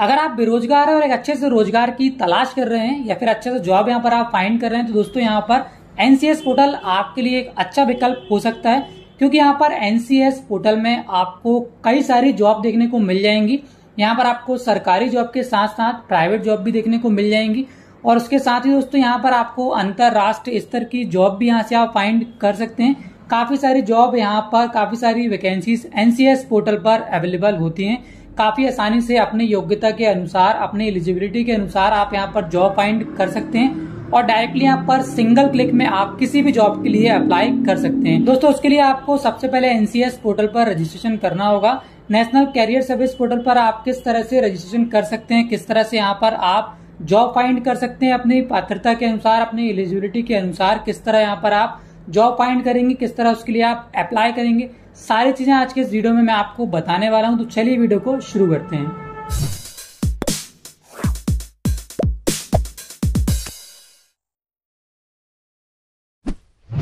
अगर आप बेरोजगार हैं और एक अच्छे से रोजगार की तलाश कर रहे हैं या फिर अच्छे से जॉब यहाँ पर आप फाइंड कर रहे हैं तो दोस्तों यहाँ पर एनसीएस पोर्टल आपके लिए एक अच्छा विकल्प हो सकता है क्योंकि यहाँ पर एनसीएस पोर्टल में आपको कई सारी जॉब देखने को मिल जाएंगी यहाँ पर आपको सरकारी जॉब के साथ साथ प्राइवेट जॉब भी देखने को मिल जाएंगी और उसके साथ ही दोस्तों यहाँ पर आपको अंतर्राष्ट्रीय स्तर की जॉब भी यहाँ से आप फाइंड कर सकते हैं काफ़ी सारी जॉब यहाँ पर काफ़ी सारी वैकेंसीज एनसीएस पोर्टल पर अवेलेबल होती हैं काफ़ी आसानी से अपनी योग्यता के अनुसार अपने एलिजिबिलिटी के अनुसार आप यहाँ पर जॉब फाइंड कर सकते हैं और डायरेक्टली यहाँ पर सिंगल क्लिक में आप किसी भी जॉब के लिए अप्लाई कर सकते हैं दोस्तों उसके लिए आपको सबसे पहले एनसीएस पोर्टल पर रजिस्ट्रेशन करना होगा नेशनल कैरियर सर्विस पोर्टल पर आप किस तरह से रजिस्ट्रेशन कर सकते हैं किस तरह से यहाँ पर आप जॉब फाइंड कर सकते हैं अपनी पात्रता के अनुसार अपनी एलिजिबिलिटी के अनुसार किस तरह यहाँ पर आप जॉब फाइंड करेंगे किस तरह उसके लिए आप अप्लाई करेंगे सारी चीज़ें आज के इस वीडियो में मैं आपको बताने वाला हूँ तो चलिए वीडियो को शुरू करते हैं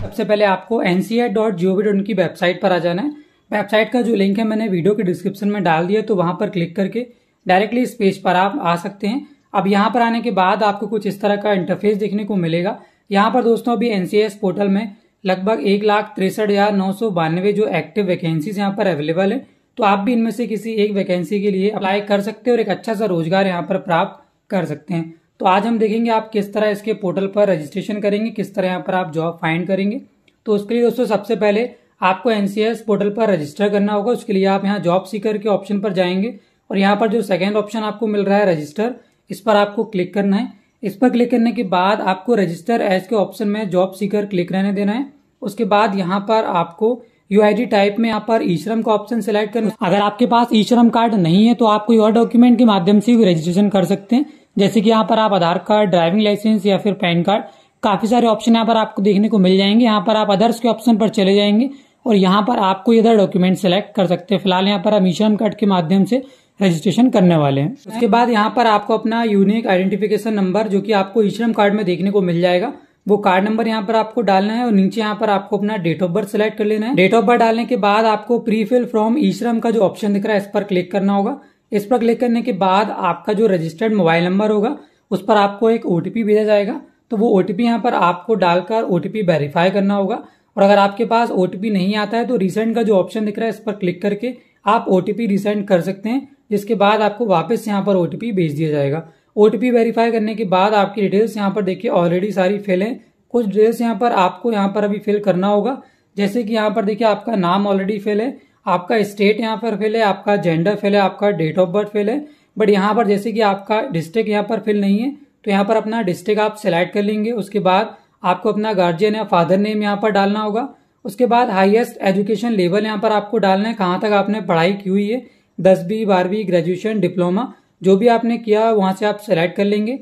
सबसे पहले आपको एनसीआई की डॉट डॉट वेबसाइट पर आ जाना है वेबसाइट का जो लिंक है मैंने वीडियो के डिस्क्रिप्शन में डाल दिया तो वहां पर क्लिक करके डायरेक्टली इस पेज पर आप आ सकते हैं अब यहाँ पर आने के बाद आपको कुछ इस तरह का इंटरफेस देखने को मिलेगा यहाँ पर दोस्तों अभी एनसीएस पोर्टल में लगभग एक लाख तिरसठ हजार नौ सौ बानवे जो एक्टिव वैकेंसीज यहाँ पर अवेलेबल है तो आप भी इनमें से किसी एक वैकेंसी के लिए अप्लाई कर सकते हैं और एक अच्छा सा रोजगार यहाँ पर प्राप्त कर सकते हैं तो आज हम देखेंगे आप किस तरह इसके पोर्टल पर रजिस्ट्रेशन करेंगे किस तरह यहाँ पर आप जॉब फाइंड करेंगे तो उसके लिए दोस्तों सबसे पहले आपको एनसीएस पोर्टल पर रजिस्टर करना होगा उसके लिए आप यहाँ जॉब सीकर के ऑप्शन पर जाएंगे और यहाँ पर जो सेकेंड ऑप्शन आपको मिल रहा है रजिस्टर इस पर आपको क्लिक करना है इस पर क्लिक करने के बाद आपको रजिस्टर एज के ऑप्शन में जॉब सीकर क्लिक रहने देना है उसके बाद यहाँ पर आपको यू आई डी टाइप में यहाँ पर ई श्रम का ऑप्शन सिलेक्ट करना अगर आपके पास ई श्रम कार्ड नहीं है तो आप कोई और डॉक्यूमेंट के माध्यम से रजिस्ट्रेशन कर सकते हैं जैसे कि यहाँ पर आप आधार कार्ड ड्राइविंग लाइसेंस या फिर पैन कार्ड काफी सारे ऑप्शन यहाँ पर आपको देखने को मिल जाएंगे यहाँ पर आप अदर्स के ऑप्शन पर चले जाएंगे और यहाँ पर आप कोई डॉक्यूमेंट सेलेक्ट कर सकते हैं फिलहाल यहाँ पर हम ई श्रम कार्ड के माध्यम से रजिस्ट्रेशन करने वाले हैं उसके बाद यहाँ पर आपको अपना यूनिक आइडेंटिफिकेशन नंबर जो कि आपको ई कार्ड में देखने को मिल जाएगा वो कार्ड नंबर यहाँ पर आपको डालना है और नीचे यहाँ पर आपको अपना डेट ऑफ बर्थ सेलेक्ट कर लेना है डेट ऑफ बर्थ डालने के बाद आपको प्रीफिल फ्रॉम ईश्रम का जो ऑप्शन दिख रहा है इस पर क्लिक करना होगा इस पर क्लिक करने के बाद आपका जो रजिस्टर्ड मोबाइल नंबर होगा उस पर आपको एक ओटीपी भेजा जाएगा तो वो ओटीपी यहाँ पर आपको डालकर ओटीपी वेरीफाई करना होगा और अगर आपके पास ओटीपी नहीं आता है तो रिसेंट का जो ऑप्शन दिख रहा है इस पर क्लिक करके आप ओटीपी रिसेंट कर सकते हैं जिसके बाद आपको वापस यहाँ पर ओटीपी भेज दिया जाएगा ओटीपी वेरीफाई करने के बाद आपकी डिटेल्स यहाँ पर देखिए ऑलरेडी सारी फिल है कुछ डिटेल्स यहाँ पर आपको यहाँ पर अभी फिल करना होगा जैसे कि यहाँ पर देखिए आपका नाम ऑलरेडी फिल है आपका स्टेट यहाँ पर फिल है आपका जेंडर फिल है आपका डेट ऑफ बर्थ फिल है बट यहाँ पर जैसे कि आपका डिस्ट्रिक्ट यहाँ पर फिल नहीं है तो यहाँ पर अपना डिस्ट्रिक्ट आप सिलेक्ट कर लेंगे उसके बाद आपको अपना गार्जियन या फादर नेम यहाँ पर डालना होगा उसके बाद हाईएस्ट एजुकेशन लेवल यहाँ पर आपको डालना है कहाँ तक आपने पढ़ाई की हुई है दसवीं बारहवीं ग्रेजुएशन डिप्लोमा जो भी आपने किया वहाँ से आप सेलेक्ट कर लेंगे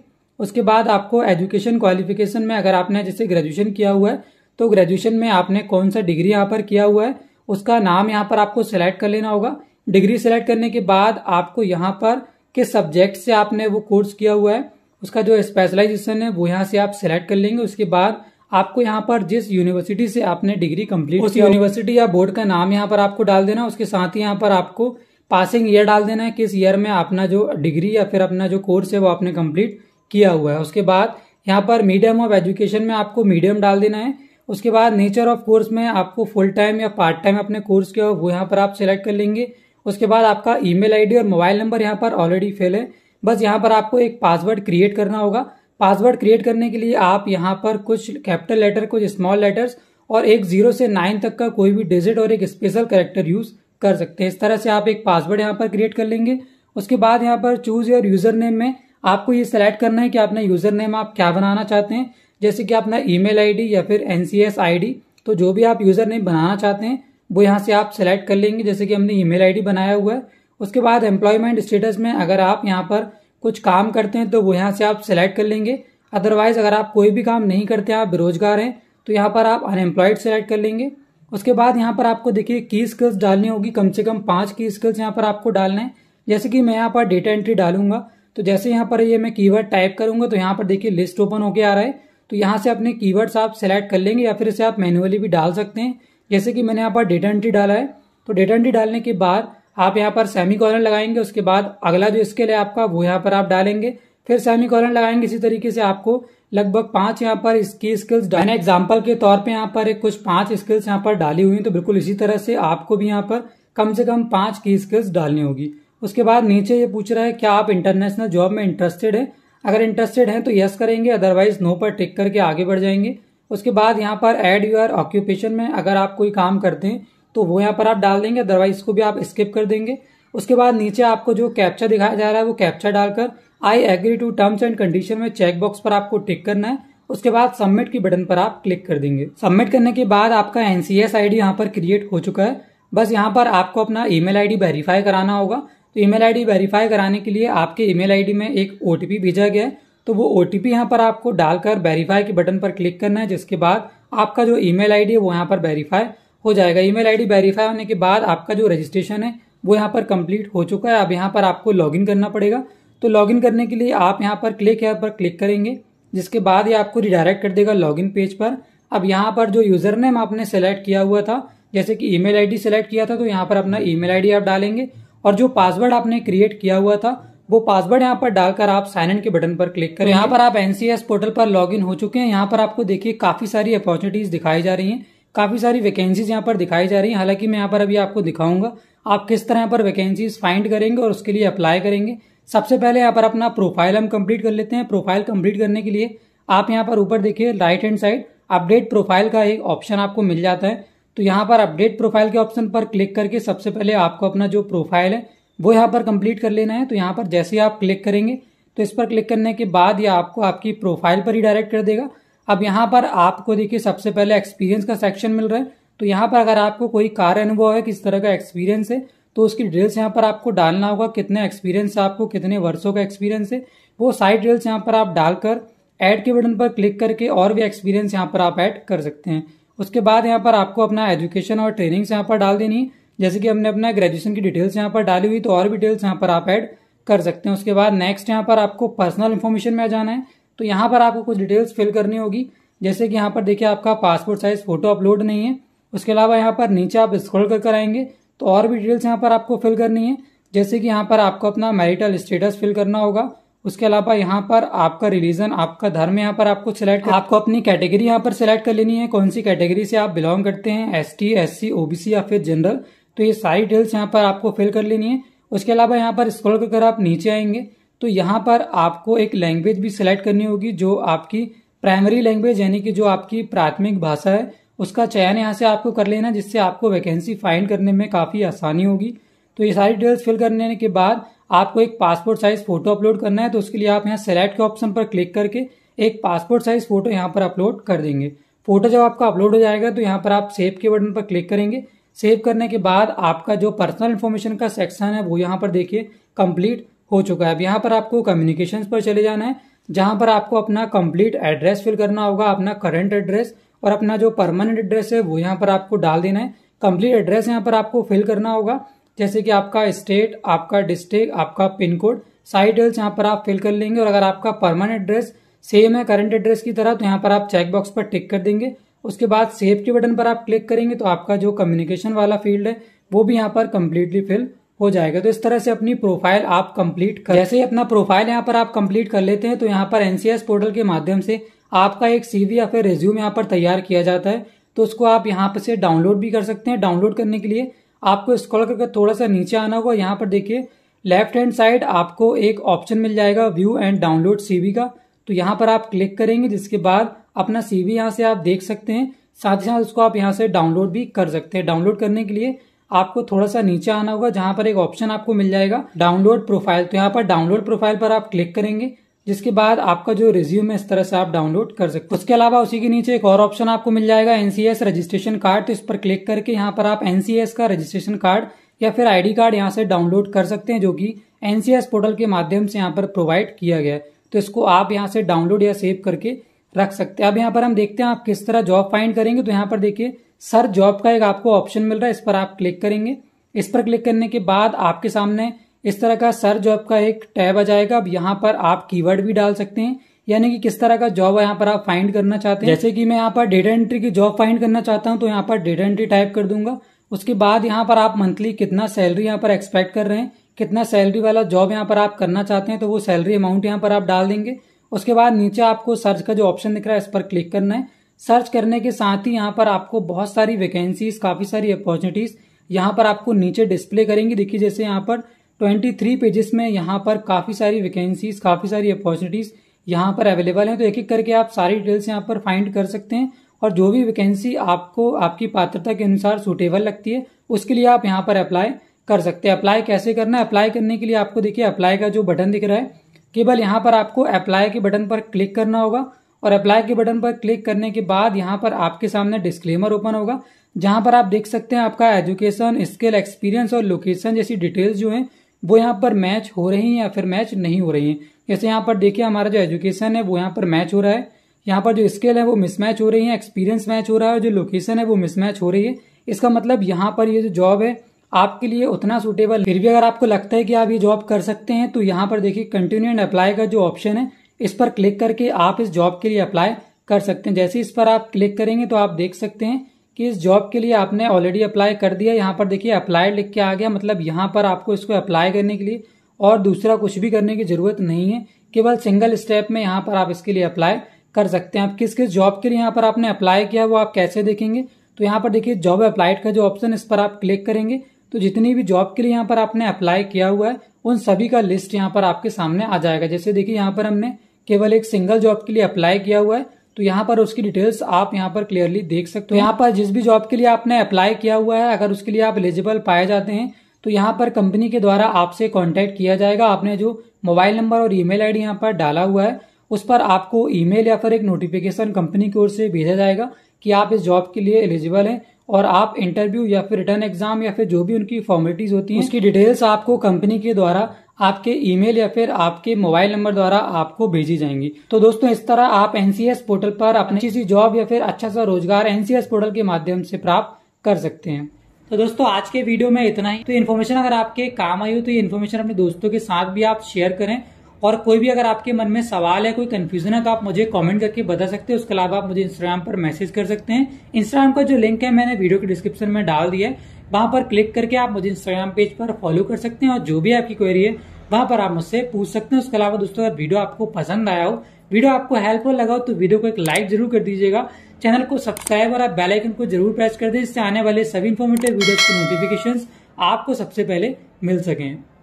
उसके बाद आपको एजुकेशन क्वालिफिकेशन में अगर आपने जैसे ग्रेजुएशन किया हुआ है तो ग्रेजुएशन में आपने कौन सा डिग्री यहाँ पर किया हुआ है उसका नाम यहाँ पर आपको सेलेक्ट कर लेना होगा डिग्री सेलेक्ट करने के बाद आपको यहाँ पर किस सब्जेक्ट से आपने वो कोर्स किया हुआ है उसका जो स्पेशलाइजेशन है वो यहाँ से आप सेलेक्ट कर लेंगे उसके बाद आपको यहाँ पर जिस यूनिवर्सिटी से आपने डिग्री कम्प्लीट उस यूनिवर्सिटी या बोर्ड का नाम यहाँ पर आपको डाल देना उसके साथ ही यहाँ पर आपको पासिंग ईयर डाल देना है किस ईयर में अपना जो डिग्री या फिर अपना जो कोर्स है वो आपने कंप्लीट किया हुआ है उसके बाद यहाँ पर मीडियम ऑफ एजुकेशन में आपको मीडियम डाल देना है उसके बाद नेचर ऑफ कोर्स में आपको फुल टाइम या पार्ट टाइम अपने कोर्स के वो यहाँ पर आप सिलेक्ट कर लेंगे उसके बाद आपका ईमेल आईडी और मोबाइल नंबर यहाँ पर ऑलरेडी फेल है बस यहाँ पर आपको एक पासवर्ड क्रिएट करना होगा पासवर्ड क्रिएट करने के लिए आप यहाँ पर कुछ कैपिटल लेटर कुछ स्मॉल लेटर्स और एक जीरो से नाइन तक का कोई भी डिजिट और एक स्पेशल करेक्टर यूज कर सकते हैं इस तरह से आप एक पासवर्ड यहाँ पर क्रिएट कर लेंगे उसके बाद यहाँ पर चूज योर यूजर नेम में आपको ये सिलेक्ट करना है कि अपना यूजर नेम आप क्या बनाना चाहते हैं जैसे कि अपना ई मेल या फिर एन सी तो जो भी आप यूजर नेम बनाना चाहते हैं वो यहाँ से आप सेलेक्ट कर लेंगे जैसे कि हमने ई मेल बनाया हुआ है उसके बाद एम्प्लॉयमेंट स्टेटस में अगर आप यहाँ पर कुछ काम करते हैं तो वो यहाँ से आप सिलेक्ट कर लेंगे अदरवाइज अगर आप कोई भी काम नहीं करते हैं आप बेरोजगार हैं तो यहाँ पर आप अनएम्प्लॉयड सेलेक्ट कर लेंगे उसके बाद यहाँ पर आपको देखिए की स्किल्स डालनी होगी कम से कम पांच की स्किल्स यहाँ पर आपको डालना है जैसे कि मैं यहाँ पर डेटा एंट्री डालूंगा तो जैसे यहाँ पर ये यह मैं कीवर्ड टाइप करूंगा तो यहाँ पर देखिए लिस्ट ओपन होके आ रहा है तो यहाँ से अपने कीवर्ड्स आप सेलेक्ट कर लेंगे या फिर इसे आप मैनुअली भी डाल सकते हैं जैसे कि मैंने यहाँ पर डेटा एंट्री डाला है तो डेटा एंट्री डालने के बाद आप यहाँ पर सेमी कॉलन लगाएंगे उसके बाद अगला जो स्किल है आपका वो यहाँ पर आप डालेंगे फिर सेमी कॉलन लगाएंगे इसी तरीके से आपको लगभग पांच यहाँ पर इसकी स्किल्स मैंने एग्जाम्पल के तौर पे यहाँ पर एक कुछ पांच स्किल्स यहाँ पर डाली हुई तो बिल्कुल इसी तरह से आपको भी यहाँ पर कम से कम पांच की स्किल्स डालनी होगी उसके बाद नीचे ये पूछ रहा है क्या आप इंटरनेशनल जॉब में इंटरेस्टेड है अगर इंटरेस्टेड है तो यस करेंगे अदरवाइज नो पर टिक करके आगे बढ़ जाएंगे उसके बाद यहाँ पर एड यूर ऑक्यूपेशन में अगर आप कोई काम करते हैं तो वो यहाँ पर आप डाल देंगे अदरवाइज इसको भी आप स्किप कर देंगे उसके बाद नीचे आपको जो कैप्चा दिखाया जा रहा है वो कैप्चा डालकर I agree to terms and condition में चेकबॉक्स पर आपको टिक करना है उसके बाद सबमिट की बटन पर आप क्लिक कर देंगे सबमिट करने के बाद आपका एनसीएस आईडी यहाँ पर क्रिएट हो चुका है बस यहाँ पर आपको अपना ईमेल आईडी वेरीफाई कराना होगा तो ईमेल आईडी वेरीफाई कराने के लिए आपके ईमेल आईडी में एक ओटीपी भेजा गया है तो वो ओ टी यहाँ पर आपको डालकर वेरीफाई के बटन पर क्लिक करना है जिसके बाद आपका जो आई डी है वो यहाँ पर वेरीफाई हो जाएगा आई डी वेरीफाई होने के बाद आपका जो रजिस्ट्रेशन है वो यहाँ पर कम्प्लीट हो चुका है अब यहाँ पर आपको इन करना पड़ेगा तो लॉगिन करने के लिए आप यहाँ पर क्लिक ऐप पर क्लिक करेंगे जिसके बाद ये आपको रिडायरेक्ट कर देगा लॉगिन पेज पर अब यहाँ पर जो यूज़र नेम आपने सेलेक्ट किया हुआ था जैसे कि ईमेल आईडी सेलेक्ट किया था तो यहाँ पर अपना ईमेल आईडी आप डालेंगे और जो पासवर्ड आपने क्रिएट किया हुआ था वो पासवर्ड यहाँ पर डालकर आप साइन इन के बटन पर क्लिक करें यहाँ पर आप एनसीएस पोर्टल पर लॉग इन हो चुके हैं यहाँ पर आपको देखिए काफी सारी अपॉर्चुनिटीज दिखाई जा रही हैं काफी सारी वैकेंसीज यहाँ पर दिखाई जा रही हैं हालांकि मैं यहाँ पर अभी आपको दिखाऊंगा आप किस तरह पर वैकेंसीज फाइंड करेंगे और उसके लिए अप्लाई करेंगे सबसे पहले यहाँ पर अपना प्रोफाइल हम कंप्लीट कर लेते हैं प्रोफाइल कंप्लीट करने के लिए आप यहाँ पर ऊपर देखिए right hand side update profile का एक ऑप्शन आपको मिल जाता है तो यहाँ पर अपडेट प्रोफाइल के ऑप्शन पर क्लिक करके सबसे पहले आपको अपना जो प्रोफाइल है वो यहाँ पर कंप्लीट कर लेना है तो यहाँ पर जैसे ही आप क्लिक करेंगे तो इस पर क्लिक करने के बाद ये आपको आपकी प्रोफाइल पर ही डायरेक्ट कर देगा अब यहाँ पर आपको देखिए सबसे पहले एक्सपीरियंस का सेक्शन मिल रहा है तो यहाँ पर अगर आपको कोई कार्य अनुभव है किस तरह का एक्सपीरियंस है तो उसकी डिटेल्स यहाँ पर आपको डालना होगा कितने एक्सपीरियंस है आपको कितने वर्षों का एक्सपीरियंस है वो सारी डिटेल्स यहाँ पर आप डालकर ऐड के बटन पर क्लिक करके और भी एक्सपीरियंस यहाँ पर आप ऐड कर सकते हैं उसके बाद यहाँ पर आपको अपना एजुकेशन और ट्रेनिंग्स यहाँ पर डाल देनी है जैसे कि हमने अपना ग्रेजुएशन की डिटेल्स यहाँ पर डाली हुई तो और भी डिटेल्स यहाँ पर आप ऐड कर सकते हैं उसके बाद नेक्स्ट यहाँ पर आपको पर्सनल इन्फॉर्मेशन में जाना है तो यहाँ पर आपको कुछ डिटेल्स फिल करनी होगी जैसे कि यहाँ पर देखिए आपका पासपोर्ट साइज फोटो अपलोड नहीं है उसके अलावा यहाँ पर नीचे आप स्क्रॉल कर कर आएंगे तो और भी डिटेल्स यहाँ पर आपको फिल करनी है जैसे कि यहाँ पर आपको अपना मैरिटल स्टेटस फिल करना होगा उसके अलावा यहाँ पर आपका रिलीजन आपका धर्म यहाँ पर आपको सिलेक्ट कर... आपको अपनी कैटेगरी यहाँ पर सिलेक्ट कर लेनी है कौन सी कैटेगरी से आप बिलोंग करते हैं S T S C OBC या फिर जनरल तो ये सारी डिटेल्स यहाँ पर आपको फिल कर लेनी है उसके अलावा यहाँ पर स्क्रॉल कर आप नीचे आएंगे तो यहाँ पर आपको एक लैंग्वेज भी सिलेक्ट करनी होगी जो आपकी प्राइमरी लैंग्वेज यानी कि जो आपकी प्राथमिक भाषा है उसका चयन यहाँ से आपको कर लेना जिससे आपको वैकेंसी फाइंड करने में काफ़ी आसानी होगी तो ये सारी डिटेल्स फिल करने के बाद आपको एक पासपोर्ट साइज फोटो अपलोड करना है तो उसके लिए आप यहाँ सेलेक्ट के ऑप्शन पर क्लिक करके एक पासपोर्ट साइज फोटो यहाँ पर अपलोड कर देंगे फोटो जब आपका अपलोड हो जाएगा तो यहाँ पर आप सेव के बटन पर क्लिक करेंगे सेव करने के बाद आपका जो पर्सनल इन्फॉर्मेशन का सेक्शन है वो यहाँ पर देखिए कम्प्लीट हो चुका है अब यहाँ पर आपको कम्युनिकेशन पर चले जाना है जहाँ पर आपको अपना कम्प्लीट एड्रेस फिल करना होगा अपना करंट एड्रेस और अपना जो परमानेंट एड्रेस है वो यहाँ पर आपको डाल देना है कंप्लीट एड्रेस यहाँ पर आपको फिल करना होगा जैसे कि आपका स्टेट आपका डिस्ट्रिक्ट आपका पिन कोड सारी डिटेल्स यहाँ पर आप फिल कर लेंगे और अगर आपका परमानेंट एड्रेस सेम है करंट एड्रेस की तरह तो यहाँ पर आप चेकबॉक्स पर टिक कर देंगे उसके बाद सेव के बटन पर आप क्लिक करेंगे तो आपका जो कम्युनिकेशन वाला फील्ड है वो भी यहाँ पर कम्प्लीटली फिल हो जाएगा तो इस तरह से अपनी प्रोफाइल आप कंप्लीट कर जैसे ही अपना प्रोफाइल यहाँ पर आप कंप्लीट कर लेते हैं तो यहाँ पर एनसीएस पोर्टल के माध्यम से आपका एक सीवी या फिर रेज्यूम यहाँ पर तैयार किया जाता है तो उसको आप यहाँ पर से डाउनलोड भी कर सकते हैं डाउनलोड करने के लिए आपको स्क्रॉल करके थोड़ा सा नीचे आना होगा यहाँ पर देखिए लेफ्ट हैंड साइड आपको एक ऑप्शन मिल जाएगा व्यू एंड डाउनलोड सीवी का तो यहाँ पर आप क्लिक करेंगे जिसके बाद अपना सीवी यहाँ से आप देख सकते हैं साथ ही साथ उसको आप यहाँ से डाउनलोड भी कर सकते हैं डाउनलोड करने के लिए आपको थोड़ा सा नीचे आना होगा जहाँ पर एक ऑप्शन आपको मिल जाएगा डाउनलोड प्रोफाइल तो यहाँ पर डाउनलोड प्रोफाइल पर आप क्लिक करेंगे जिसके बाद आपका जो रिज्यूम है इस तरह से आप डाउनलोड कर सकते हो उसके अलावा उसी के नीचे एक और ऑप्शन आपको मिल जाएगा एनसीएस रजिस्ट्रेशन कार्ड तो इस पर क्लिक करके यहाँ पर आप एनसीएस का रजिस्ट्रेशन कार्ड या फिर आईडी कार्ड यहाँ से डाउनलोड कर सकते हैं जो कि एनसीएस पोर्टल के माध्यम से यहाँ पर प्रोवाइड किया गया तो इसको आप यहाँ से डाउनलोड या सेव करके रख सकते हैं अब यहाँ पर हम देखते हैं आप किस तरह जॉब फाइंड करेंगे तो यहाँ पर देखिए सर जॉब का एक आपको ऑप्शन मिल रहा है इस पर आप क्लिक करेंगे इस पर क्लिक करने के बाद आपके सामने इस तरह का सर्च जॉब का एक टैब आ जाएगा अब यहाँ पर आप कीवर्ड भी डाल सकते हैं यानी कि किस तरह का जॉब यहाँ पर आप फाइंड करना चाहते हैं जैसे कि मैं यहाँ पर डेटा एंट्री की जॉब फाइंड करना चाहता हूँ तो यहाँ पर डेटा एंट्री टाइप कर दूंगा उसके बाद यहाँ पर आप मंथली कितना सैलरी यहाँ पर एक्सपेक्ट कर रहे हैं कितना सैलरी वाला जॉब यहाँ पर आप करना चाहते हैं तो वो सैलरी अमाउंट यहाँ पर आप डाल देंगे उसके बाद नीचे आपको सर्च का जो ऑप्शन दिख रहा है इस पर क्लिक करना है सर्च करने के साथ ही यहाँ पर आपको बहुत सारी वैकेंसीज काफी सारी अपॉर्चुनिटीज यहाँ पर आपको नीचे डिस्प्ले करेंगी देखिए जैसे यहाँ पर ट्वेंटी थ्री पेजेस में यहाँ पर काफ़ी सारी वैकेंसीज काफ़ी सारी अपॉर्चुनिटीज़ यहाँ पर अवेलेबल हैं तो एक एक करके आप सारी डिटेल्स यहाँ पर फाइंड कर सकते हैं और जो भी वैकेंसी आपको आपकी पात्रता के अनुसार सूटेबल लगती है उसके लिए आप यहाँ पर अप्लाई कर सकते हैं अप्लाई कैसे करना है अप्लाई करने के लिए आपको देखिए अप्लाई का जो बटन दिख रहा है केवल यहाँ पर आपको अप्लाई के बटन पर क्लिक करना होगा और अप्लाई के बटन पर क्लिक करने के बाद यहाँ पर आपके सामने डिस्क्लेमर ओपन होगा जहाँ पर आप देख सकते हैं आपका एजुकेशन स्किल एक्सपीरियंस और लोकेशन जैसी डिटेल्स जो हैं वो यहाँ पर मैच हो रही हैं या फिर मैच नहीं हो रही हैं जैसे यहाँ पर देखिए हमारा जो एजुकेशन है वो यहाँ पर मैच हो रहा है यहाँ पर जो स्केल है वो मिसमैच हो रही है एक्सपीरियंस मैच हो रहा है और जो लोकेशन है वो मिसमैच हो रही है इसका मतलब यहाँ पर ये जो जॉब है आपके लिए उतना सुटेबल फिर भी अगर आपको लगता है कि आप ये जॉब कर सकते हैं तो यहाँ पर देखिए कंटिन्यू एंड अप्लाई का जो ऑप्शन है इस पर क्लिक करके आप इस जॉब के लिए अप्लाई कर सकते हैं जैसे इस पर आप क्लिक करेंगे तो आप देख सकते हैं कि इस जॉब के लिए आपने ऑलरेडी अप्लाई कर दिया यहाँ पर देखिए अप्लाई लिख के आ गया मतलब यहाँ पर आपको इसको अप्लाई करने के लिए और दूसरा कुछ भी करने की ज़रूरत नहीं है केवल सिंगल स्टेप में यहाँ पर आप इसके लिए अप्लाई कर सकते हैं आप किस किस जॉब के लिए यहाँ पर आपने अप्लाई किया वो आप कैसे देखेंगे तो यहाँ पर देखिए जॉब अप्लाइड का जो ऑप्शन इस पर आप क्लिक करेंगे तो जितनी भी जॉब के लिए यहाँ पर आपने अप्लाई किया हुआ है उन सभी का लिस्ट यहाँ पर आपके सामने आ जाएगा जैसे देखिए यहाँ पर हमने केवल एक सिंगल जॉब के लिए अप्लाई किया हुआ है तो यहाँ पर उसकी डिटेल्स आप यहाँ पर क्लियरली देख सकते हो तो यहाँ पर जिस भी जॉब के लिए आपने अप्लाई किया हुआ है अगर उसके लिए आप एलिजिबल पाए जाते हैं तो यहाँ पर कंपनी के द्वारा आपसे कॉन्टेक्ट किया जाएगा आपने जो मोबाइल नंबर और ईमेल आईडी यहाँ पर डाला हुआ है उस पर आपको ईमेल या फिर एक नोटिफिकेशन कंपनी की ओर से भेजा जाएगा कि आप इस जॉब के लिए एलिजिबल हैं और आप इंटरव्यू या फिर रिटर्न एग्जाम या फिर जो भी उनकी फॉर्मेलिटीज होती हैं उसकी डिटेल्स आपको कंपनी के द्वारा आपके ईमेल या फिर आपके मोबाइल नंबर द्वारा आपको भेजी जाएंगी तो दोस्तों इस तरह आप एनसीएस पोर्टल पर अपनी किसी जॉब या फिर अच्छा सा रोजगार एनसीएस पोर्टल के माध्यम से प्राप्त कर सकते हैं तो दोस्तों आज के वीडियो में इतना ही तो इन्फॉर्मेशन अगर आपके काम आई हो तो ये इन्फॉर्मेशन अपने दोस्तों के साथ भी आप शेयर करें और कोई भी अगर आपके मन में सवाल है कोई कंफ्यूजन है तो आप मुझे कमेंट करके बता सकते हैं उसके अलावा आप मुझे इंस्टाग्राम पर मैसेज कर सकते हैं इंस्टाग्राम का जो लिंक है मैंने वीडियो के डिस्क्रिप्शन में डाल दिया है वहां पर क्लिक करके आप मुझे इंस्टाग्राम पेज पर फॉलो कर सकते हैं और जो भी आपकी क्वेरी है वहां पर आप मुझसे पूछ सकते हैं उसके अलावा दोस्तों अगर वीडियो आपको पसंद आया हो वीडियो आपको हेल्पफुल लगा हो तो वीडियो को एक लाइक जरूर कर दीजिएगा चैनल को सब्सक्राइब और आप बेल आइकन को जरूर प्रेस कर दें इससे आने वाले सभी इन्फॉर्मेटिव वीडियोस के नोटिफिकेशंस आपको सबसे पहले मिल सकें